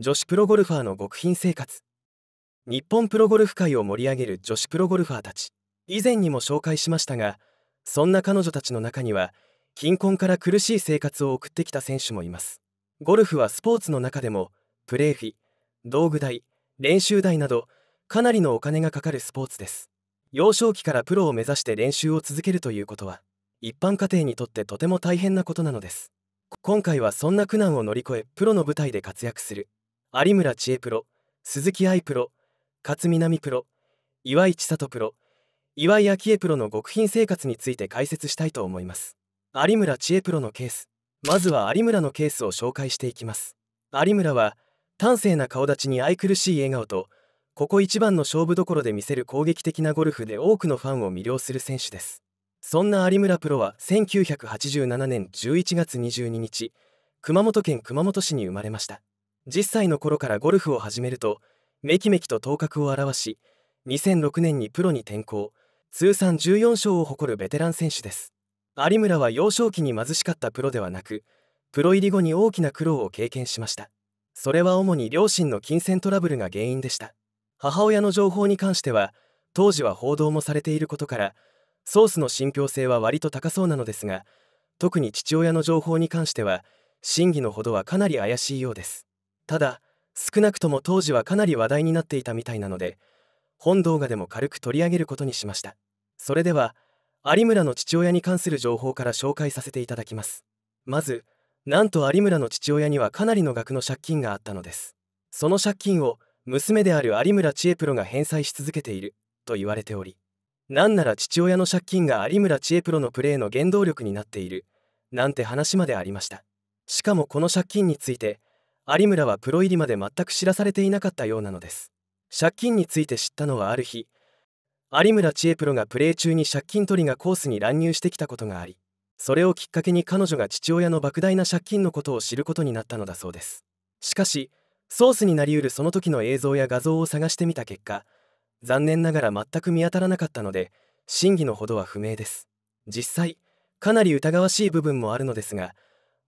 女子プロゴルファーの極貧生活日本プロゴルフ界を盛り上げる女子プロゴルファーたち以前にも紹介しましたがそんな彼女たちの中には貧困から苦しい生活を送ってきた選手もいますゴルフはスポーツの中でもプレー費道具代練習代などかなりのお金がかかるスポーツです幼少期からプロを目指して練習を続けるということは一般家庭にとってとても大変なことなのです今回はそんな苦難を乗り越えプロの舞台で活躍する有村知恵プロ鈴木愛プロ勝南プロ岩井千里プロ岩井昭恵プロの極貧生活について解説したいと思います有村知恵プロのケースまずは有村のケースを紹介していきます有村は端正な顔立ちに愛くるしい笑顔とここ一番の勝負どころで見せる攻撃的なゴルフで多くのファンを魅了する選手ですそんな有村プロは1987年11月22日熊本県熊本市に生まれました10歳の頃からゴルフを始めるとめきめきと頭角を現し2006年にプロに転向通算14勝を誇るベテラン選手です有村は幼少期に貧しかったプロではなくプロ入り後に大きな苦労を経験しましたそれは主に両親の金銭トラブルが原因でした母親の情報に関しては当時は報道もされていることからソースの信憑性は割と高そうなのですが特に父親の情報に関しては真偽のほどはかなり怪しいようですただ少なくとも当時はかなり話題になっていたみたいなので本動画でも軽く取り上げることにしましたそれでは有村の父親に関する情報から紹介させていただきますまずなんと有村の父親にはかなりの額の借金があったのですその借金を娘である有村千恵プロが返済し続けていると言われておりなんなら父親の借金が有村千恵プロのプレーの原動力になっているなんて話までありましたしかもこの借金について有村はプロ入りまで全く知らされていなかったようなのです借金について知ったのはある日有村千恵プロがプレー中に借金取りがコースに乱入してきたことがありそれをきっかけに彼女が父親の莫大な借金のことを知ることになったのだそうですしかしソースになりうるその時の映像や画像を探してみた結果残念ながら全く見当たらなかったので真偽のほどは不明です実際かなり疑わしい部分もあるのですが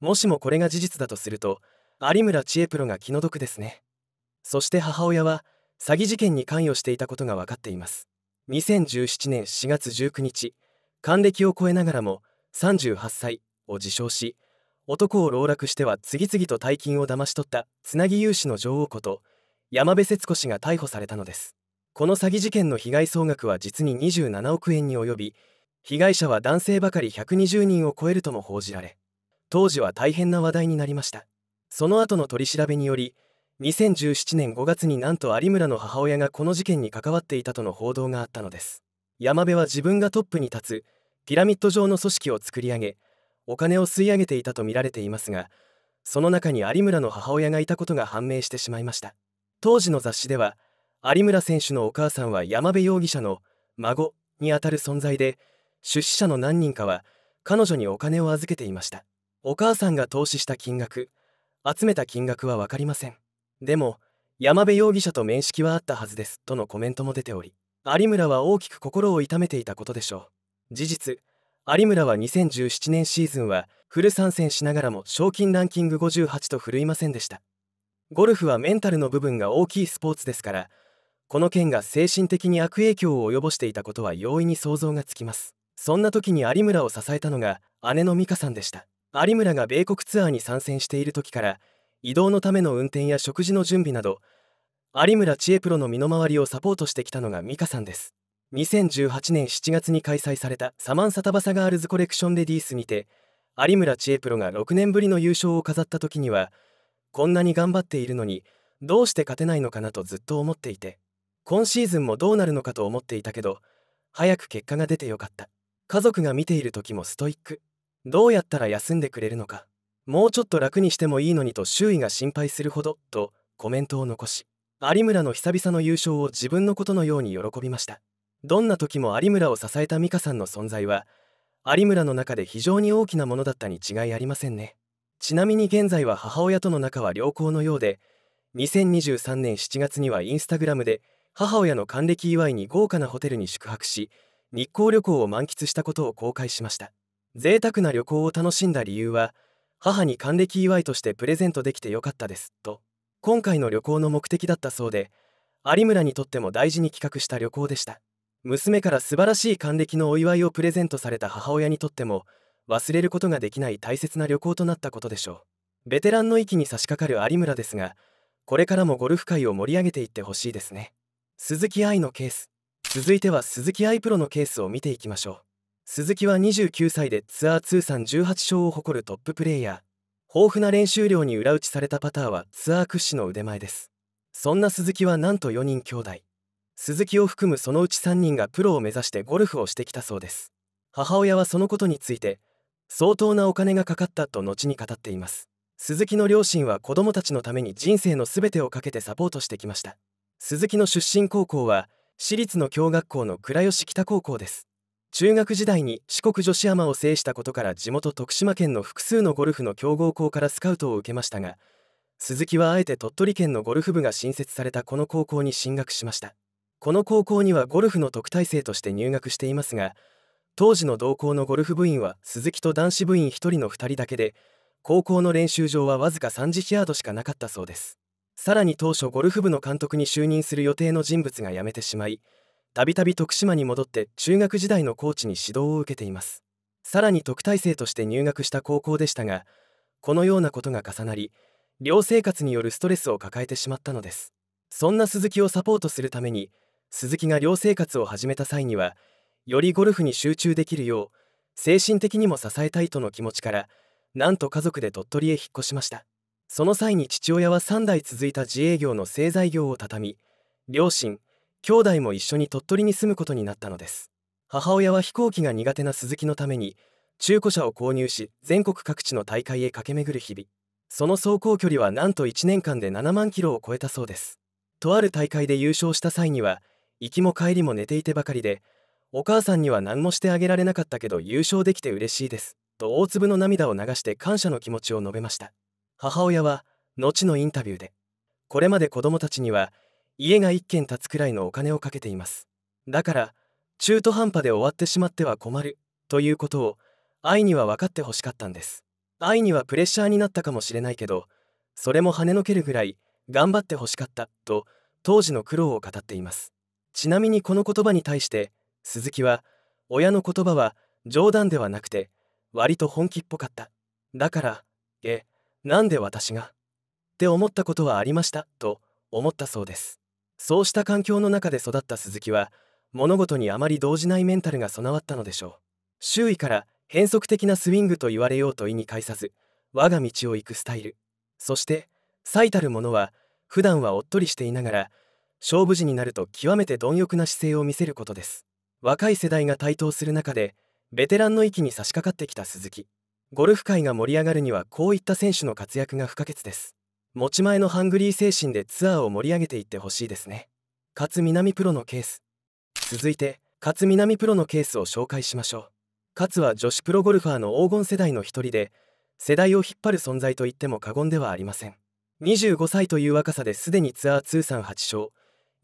もしもこれが事実だとすると有村知恵プロが気の毒ですねそして母親は詐欺事件に関与していたことが分かっています2017年4月19日還暦を超えながらも38歳を自称し男を籠絡しては次々と大金を騙し取ったつなぎ融資の女王こと山部節子氏が逮捕されたのですこの詐欺事件の被害総額は実に27億円に及び被害者は男性ばかり120人を超えるとも報じられ当時は大変な話題になりましたその後の取り調べにより2017年5月になんと有村の母親がこの事件に関わっていたとの報道があったのです山部は自分がトップに立つピラミッド状の組織を作り上げお金を吸い上げていたとみられていますがその中に有村の母親がいたことが判明してしまいました当時の雑誌では有村選手のお母さんは山部容疑者の孫にあたる存在で出資者の何人かは彼女にお金を預けていましたお母さんが投資した金額集めた金額は分かりませんでも山部容疑者と面識はあったはずですとのコメントも出ており有村は大きく心を痛めていたことでしょう事実有村は2017年シーズンはフル参戦しながらも賞金ランキング58と振るいませんでしたゴルフはメンタルの部分が大きいスポーツですからこの件が精神的に悪影響を及ぼしていたことは容易に想像がつきますそんな時に有村を支えたのが姉の美香さんでした有村が米国ツアーに参戦している時から移動のための運転や食事の準備など有村知恵プロの身の回りをサポートしてきたのが美香さんです2018年7月に開催されたサマンサタバサガールズコレクションレディースにて有村知恵プロが6年ぶりの優勝を飾った時にはこんなに頑張っているのにどうして勝てないのかなとずっと思っていて今シーズンもどうなるのかと思っていたけど早く結果が出てよかった家族が見ている時もストイックどうやったら休んでくれるのかもうちょっと楽にしてもいいのにと周囲が心配するほどとコメントを残し有村の久々の優勝を自分のことのように喜びましたどんな時も有村を支えた美香さんの存在は有村の中で非常に大きなものだったに違いありませんねちなみに現在は母親との仲は良好のようで2023年7月にはインスタグラムで母親の還暦祝いに豪華なホテルに宿泊し日光旅行を満喫したことを公開しました贅沢な旅行を楽しんだ理由は母に還暦祝いとしてプレゼントできてよかったですと今回の旅行の目的だったそうで有村にとっても大事に企画した旅行でした娘から素晴らしい還暦のお祝いをプレゼントされた母親にとっても忘れることができない大切な旅行となったことでしょうベテランの域に差し掛かる有村ですがこれからもゴルフ界を盛り上げていってほしいですね鈴木愛のケース続いては鈴木愛プロのケースを見ていきましょう鈴木は29歳でツアー通算18勝を誇るトッププレーヤー豊富な練習量に裏打ちされたパターはツアー屈指の腕前ですそんな鈴木はなんと4人兄弟鈴木を含むそのうち3人がプロを目指してゴルフをしてきたそうです母親はそのことについて相当なお金がかかったと後に語っています鈴木の両親は子供たちのために人生の全てをかけてサポートしてきました鈴木の出身高校は私立の共学校の倉吉北高校です中学時代に四国女子アマを制したことから地元徳島県の複数のゴルフの強豪校からスカウトを受けましたが鈴木はあえて鳥取県のゴルフ部が新設されたこの高校に進学しましたこの高校にはゴルフの特待生として入学していますが当時の同校のゴルフ部員は鈴木と男子部員1人の2人だけで高校の練習場はわずか30ヤードしかなかったそうですさらに当初ゴルフ部の監督に就任する予定の人物が辞めてしまいたびたび徳島に戻って中学時代のコーチに指導を受けていますさらに特待生として入学した高校でしたがこのようなことが重なり寮生活によるストレスを抱えてしまったのですそんな鈴木をサポートするために鈴木が寮生活を始めた際にはよりゴルフに集中できるよう精神的にも支えたいとの気持ちからなんと家族で鳥取へ引っ越しましたその際に父親は3代続いた自営業の製材業を畳み両親兄弟も一緒に鳥取に住むことになったのです母親は飛行機が苦手な鈴木のために中古車を購入し全国各地の大会へ駆け巡る日々その走行距離はなんと1年間で7万キロを超えたそうですとある大会で優勝した際には行きも帰りも寝ていてばかりでお母さんには何もしてあげられなかったけど優勝できて嬉しいですと大粒の涙を流して感謝の気持ちを述べました母親は後のインタビューでこれまで子供たちには家が一軒建つくらいのお金をかけていますだから中途半端で終わってしまっては困るということを愛には分かってほしかったんです愛にはプレッシャーになったかもしれないけどそれも跳ねのけるぐらい頑張ってほしかったと当時の苦労を語っていますちなみにこの言葉に対して鈴木は親の言葉は冗談ではなくて割と本気っぽかっただからえなんで私がって思ったことはありましたと思ったそうですそうした環境の中で育った鈴木は物事にあまり動じないメンタルが備わったのでしょう周囲から変則的なスイングと言われようと意に介さず我が道を行くスタイルそして最たるものは普段はおっとりしていながら勝負時になると極めて貪欲な姿勢を見せることです若い世代が台頭する中でベテランの域に差し掛かってきた鈴木ゴルフ界が盛り上がるにはこういった選手の活躍が不可欠です持ち前のハングリー精神でツアーを盛り上げていってほしいですね勝南プロのケース続いて勝南プロのケースを紹介しましょう勝は女子プロゴルファーの黄金世代の一人で世代を引っ張る存在と言っても過言ではありません25歳という若さですでにツアー通算8勝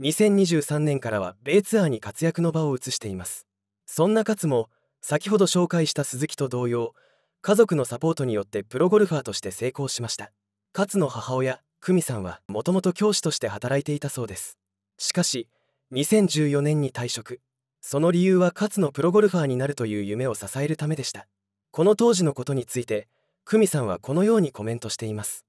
2023年からは米ツアーに活躍の場を移していますそんな勝も先ほど紹介した鈴木と同様家族のサポートによってプロゴルファーとして成功しました勝の母親久美さんはもともと教師として働いていたそうですしかし2014年に退職その理由は勝のプロゴルファーになるという夢を支えるためでしたこの当時のことについて久美さんはこのようにコメントしています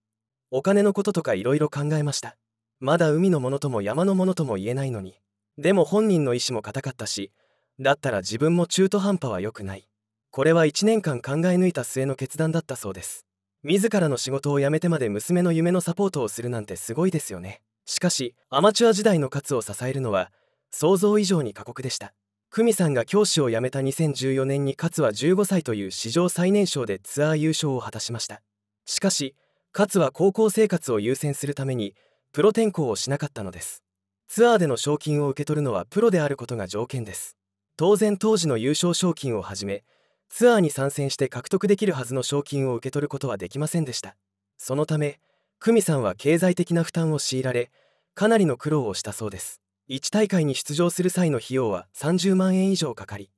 お金のこととかいろいろ考えましたまだ海のものとも山のものとも言えないのにでも本人の意思も固かったしだったら自分も中途半端は良くないこれは1年間考え抜いた末の決断だったそうです自らの仕事を辞めてまで娘の夢のサポートをするなんてすごいですよねしかしアマチュア時代の勝を支えるのは想像以上に過酷でした久美さんが教師を辞めた2014年に勝は15歳という史上最年少でツアー優勝を果たしましたしかし勝は高校生活を優先するためにプロ転校をしなかったのですツアーでの賞金を受け取るのはプロであることが条件です当然当時の優勝賞金をはじめツアーに参戦して獲得できるはずの賞金を受け取ることはできませんでしたそのため久美さんは経済的な負担を強いられかなりの苦労をしたそうです1大会に出場する際の費用は30万円以上かかり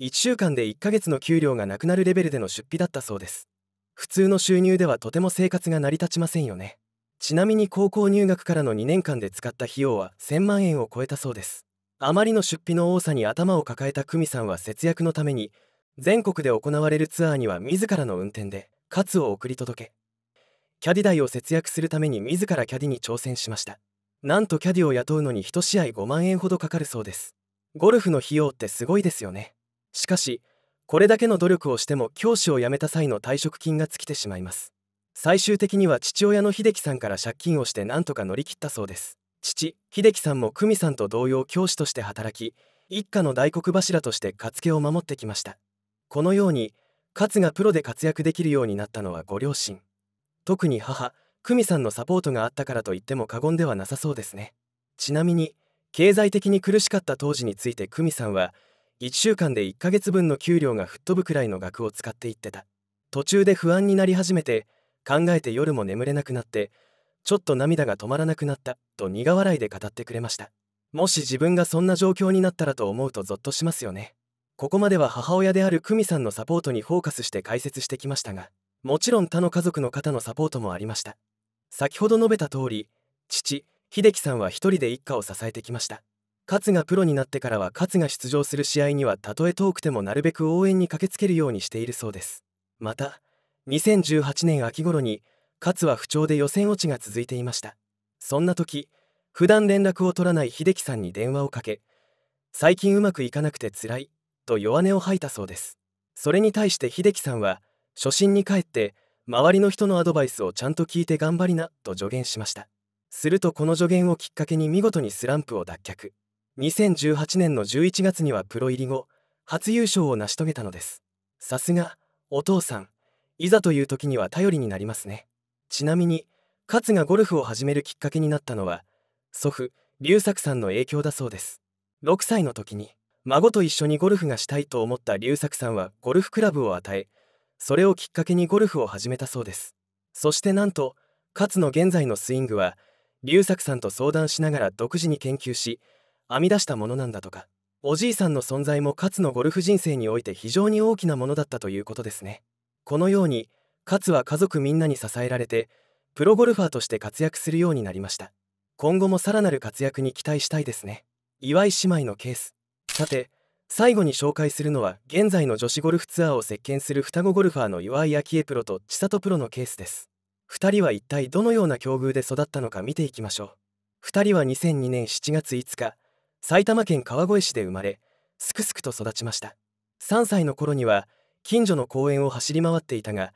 1週間で1ヶ月の給料がなくなるレベルでの出費だったそうです普通の収入ではとても生活が成り立ちませんよねちなみに高校入学からの2年間で使った費用は1000万円を超えたそうですあまりの出費の多さに頭を抱えた久美さんは節約のために全国で行われるツアーには自らの運転でカツを送り届けキャディ代を節約するために自らキャディに挑戦しましたなんとキャディを雇うのに1試合5万円ほどかかるそうですゴルフの費用ってすごいですよねしかしこれだけの努力をしても教師を辞めた際の退職金が尽きてしまいます最終的には父親の秀樹さんから借金をしてなんとか乗り切ったそうです父秀樹さんも久美さんと同様教師として働き一家の大黒柱として勝家を守ってきましたこのように勝がプロで活躍できるようになったのはご両親特に母久美さんのサポートがあったからといっても過言ではなさそうですねちなみに経済的に苦しかった当時について久美さんは1週間で1ヶ月分の給料が吹っ飛ぶくらいの額を使っていってた途中で不安になり始めて考えて夜も眠れなくなってちょっと涙が止まらなくなったと苦笑いで語ってくれましたもし自分がそんな状況になったらと思うとゾッとしますよねここまでは母親である久美さんのサポートにフォーカスして解説してきましたがもちろん他の家族の方のサポートもありました先ほど述べた通り父秀樹さんは一人で一家を支えてきました勝がプロになってからは勝が出場する試合にはたとえ遠くてもなるべく応援に駆けつけるようにしているそうですまた2018年秋頃に勝は不調で予選落ちが続いていましたそんな時普段連絡を取らない秀樹さんに電話をかけ最近うまくいかなくてつらいと弱音を吐いたそうですそれに対して秀樹さんは初心に帰って周りの人のアドバイスをちゃんと聞いて頑張りなと助言しましたするとこの助言をきっかけに見事にスランプを脱却2018年の11月にはプロ入り後初優勝を成し遂げたのですさすがお父さんいざという時には頼りになりますねちなみに勝がゴルフを始めるきっかけになったのは祖父龍作さんの影響だそうです6歳の時に孫と一緒にゴルフがしたいと思った龍作さんはゴルフクラブを与えそれをきっかけにゴルフを始めたそうですそしてなんと勝の現在のスイングは龍作さんと相談しながら独自に研究し編み出したものなんだとかおじいさんの存在も勝のゴルフ人生において非常に大きなものだったということですねこのように勝は家族みんなに支えられてプロゴルファーとして活躍するようになりました今後もさらなる活躍に期待したいですね岩井姉妹のケースさて最後に紹介するのは現在の女子ゴルフツアーを席巻する双子ゴルファーの岩井明恵プロと千里プロのケースです2人は一体どのような境遇で育ったのか見ていきましょう2人は2002年7月5日埼玉県川越市で生まれすくすくと育ちました3歳の頃には近所の公園を走り回っていたが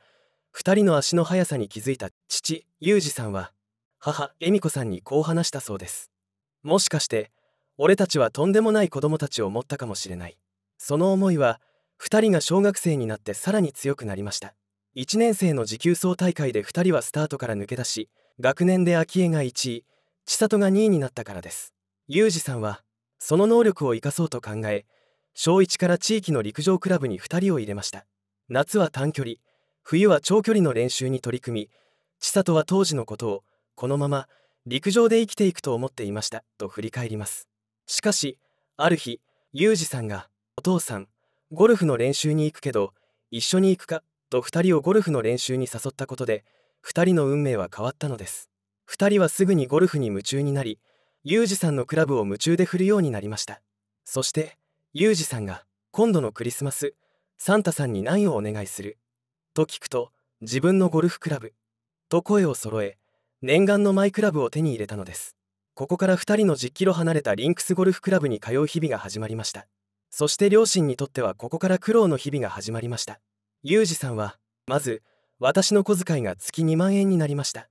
2人の足の速さに気づいた父裕二さんは母恵美子さんにこう話したそうですもしかして俺たちはとんでもない子供たちを持ったかもしれないその思いは2人が小学生になってさらに強くなりました1年生の持久走大会で2人はスタートから抜け出し学年で昭恵が1位千里が2位になったからです裕二さんはその能力を生かそうと考え小1から地域の陸上クラブに2人を入れました夏は短距離冬は長距離の練習に取り組み千里は当時のことをこのまま陸上で生きていくと思っていましたと振り返りますしかしある日ユージさんが「お父さんゴルフの練習に行くけど一緒に行くか?」と2人をゴルフの練習に誘ったことで2人の運命は変わったのです2人はすぐにゴルフに夢中になりユージさんのクラブを夢中で振るようになりましたそしてユージさんが「今度のクリスマスサンタさんに何をお願いする?」と聞くと「自分のゴルフクラブ」と声を揃え念願のマイクラブを手に入れたのですここから2人の10キロ離れたリンクスゴルフクラブに通う日々が始まりましたそして両親にとってはここから苦労の日々が始まりましたユージさんはまず私の小遣いが月2万円になりました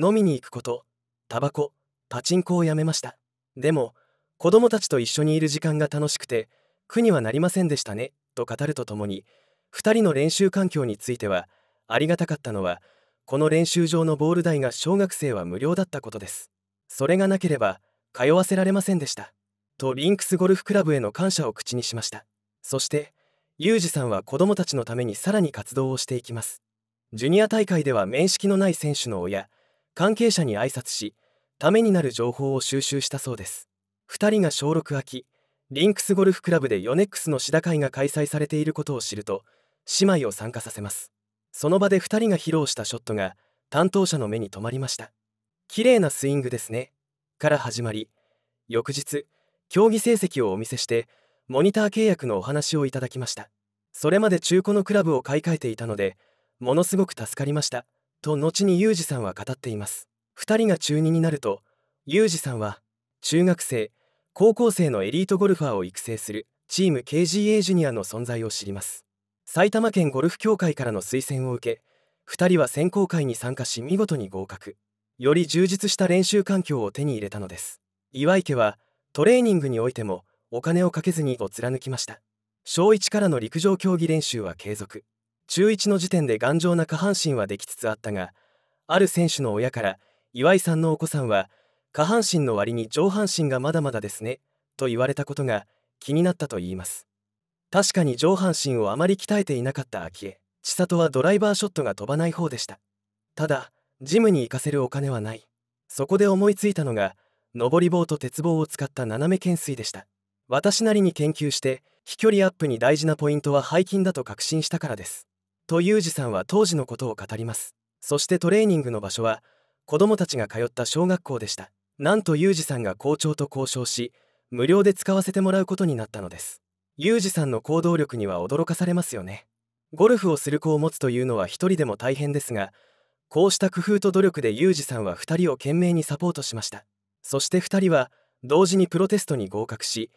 飲みに行くことタバコパチンコをやめましたでも子供たちと一緒にいる時間が楽しくて苦にはなりませんでしたねと語るとともに2人の練習環境についてはありがたかったのはこの練習場のボール台が小学生は無料だったことですそれがなければ通わせられませんでしたとリンクスゴルフクラブへの感謝を口にしましたそしてユージさんは子どもたちのためにさらに活動をしていきますジュニア大会では面識のない選手の親関係者に挨拶しためになる情報を収集したそうです2人が小6秋リンクスゴルフクラブでヨネックスの志田会が開催されていることを知ると姉妹を参加させますその場で2人が披露したショットが担当者の目に留まりました綺麗なスイングですね。から始まり、翌日、競技成績をお見せして、モニター契約のお話をいただきました。それまで中古のクラブを買い替えていたので、ものすごく助かりました。と後にユージさんは語っています。2人が中2になると、ユージさんは、中学生、高校生のエリートゴルファーを育成するチーム KGA ジュニアの存在を知ります。埼玉県ゴルフ協会からの推薦を受け、2人は選考会に参加し見事に合格。より充実した練習環境を手に入れたのです岩家はトレーニングにおいてもお金をかけずにを貫きました小1からの陸上競技練習は継続中1の時点で頑丈な下半身はできつつあったがある選手の親から岩井さんのお子さんは下半身の割に上半身がまだまだですねと言われたことが気になったといいます確かに上半身をあまり鍛えていなかった昭恵千里はドライバーショットが飛ばない方でしたただジムに行かせるお金はないそこで思いついたのが上り棒と鉄棒を使った斜め懸垂でした私なりに研究して飛距離アップに大事なポイントは背筋だと確信したからですとユージさんは当時のことを語りますそしてトレーニングの場所は子どもたちが通った小学校でしたなんとユージさんが校長と交渉し無料で使わせてもらうことになったのですユージさんの行動力には驚かされますよねゴルフをする子を持つというのは一人でも大変ですがこうした工夫と努力でユージさんは2人を懸命にサポートしましたそして2人は同時にプロテストに合格し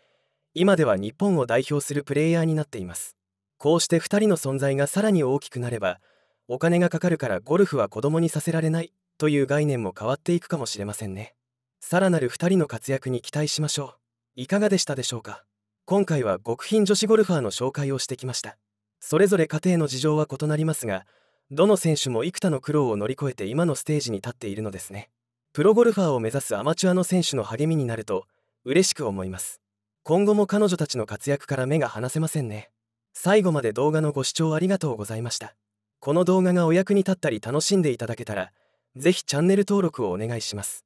今では日本を代表するプレイヤーになっていますこうして2人の存在がさらに大きくなればお金がかかるからゴルフは子供にさせられないという概念も変わっていくかもしれませんねさらなる2人の活躍に期待しましょういかがでしたでしょうか今回は極貧女子ゴルファーの紹介をしてきましたそれぞれ家庭の事情は異なりますがどの選手も幾多の苦労を乗り越えて今のステージに立っているのですねプロゴルファーを目指すアマチュアの選手の励みになると嬉しく思います今後も彼女たちの活躍から目が離せませんね最後まで動画のご視聴ありがとうございましたこの動画がお役に立ったり楽しんでいただけたら是非チャンネル登録をお願いします